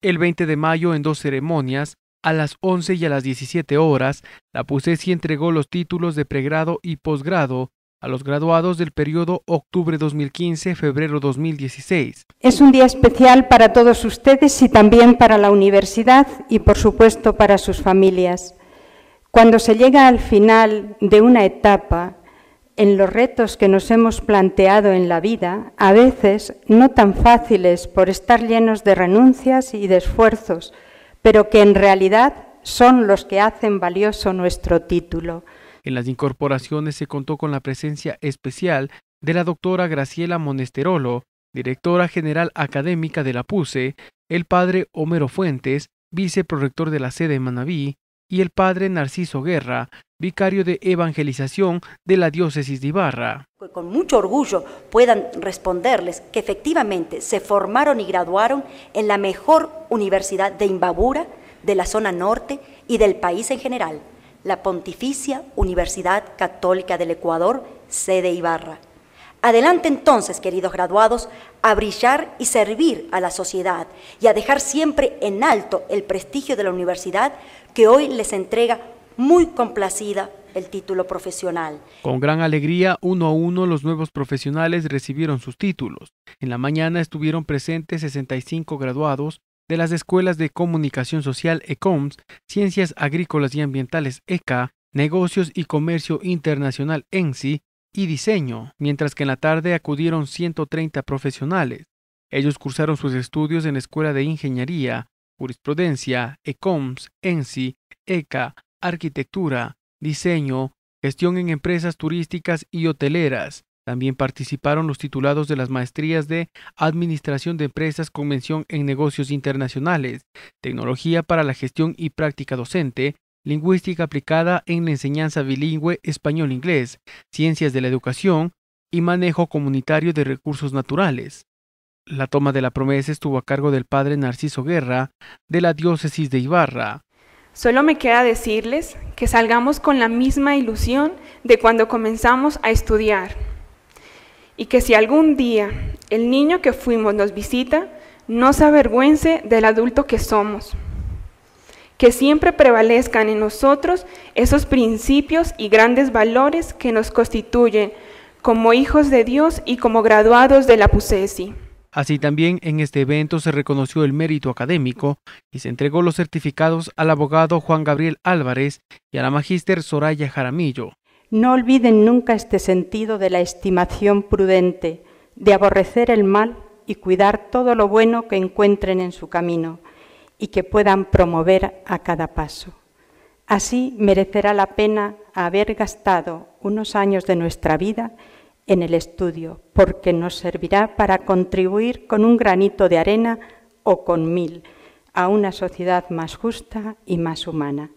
El 20 de mayo, en dos ceremonias, a las 11 y a las 17 horas, la PUSESI entregó los títulos de pregrado y posgrado a los graduados del periodo octubre 2015-febrero 2016. Es un día especial para todos ustedes y también para la universidad y, por supuesto, para sus familias. Cuando se llega al final de una etapa, en los retos que nos hemos planteado en la vida, a veces no tan fáciles por estar llenos de renuncias y de esfuerzos, pero que en realidad son los que hacen valioso nuestro título. En las incorporaciones se contó con la presencia especial de la doctora Graciela Monesterolo, directora general académica de la PUSE, el padre Homero Fuentes, viceprorector de la sede de Manabí, y el padre Narciso Guerra, vicario de evangelización de la diócesis de Ibarra. con mucho orgullo puedan responderles que efectivamente se formaron y graduaron en la mejor universidad de Imbabura, de la zona norte y del país en general, la Pontificia Universidad Católica del Ecuador, sede Ibarra. Adelante entonces, queridos graduados, a brillar y servir a la sociedad y a dejar siempre en alto el prestigio de la universidad que hoy les entrega muy complacida el título profesional. Con gran alegría, uno a uno, los nuevos profesionales recibieron sus títulos. En la mañana estuvieron presentes 65 graduados de las escuelas de comunicación social ECOMS, ciencias agrícolas y ambientales ECA, negocios y comercio internacional ENSI y diseño, mientras que en la tarde acudieron 130 profesionales. Ellos cursaron sus estudios en la Escuela de Ingeniería, Jurisprudencia, ECOMS, ENSI, ECA, arquitectura, diseño, gestión en empresas turísticas y hoteleras. También participaron los titulados de las maestrías de Administración de Empresas con mención en negocios internacionales, Tecnología para la Gestión y Práctica Docente, Lingüística aplicada en la enseñanza bilingüe español-inglés, Ciencias de la Educación y Manejo Comunitario de Recursos Naturales. La toma de la promesa estuvo a cargo del padre Narciso Guerra, de la diócesis de Ibarra. Solo me queda decirles que salgamos con la misma ilusión de cuando comenzamos a estudiar y que si algún día el niño que fuimos nos visita, no se avergüence del adulto que somos. Que siempre prevalezcan en nosotros esos principios y grandes valores que nos constituyen como hijos de Dios y como graduados de la PUCESI. Así también en este evento se reconoció el mérito académico y se entregó los certificados al abogado Juan Gabriel Álvarez y a la magíster Soraya Jaramillo. No olviden nunca este sentido de la estimación prudente, de aborrecer el mal y cuidar todo lo bueno que encuentren en su camino y que puedan promover a cada paso. Así merecerá la pena haber gastado unos años de nuestra vida en el estudio, porque nos servirá para contribuir con un granito de arena o con mil a una sociedad más justa y más humana.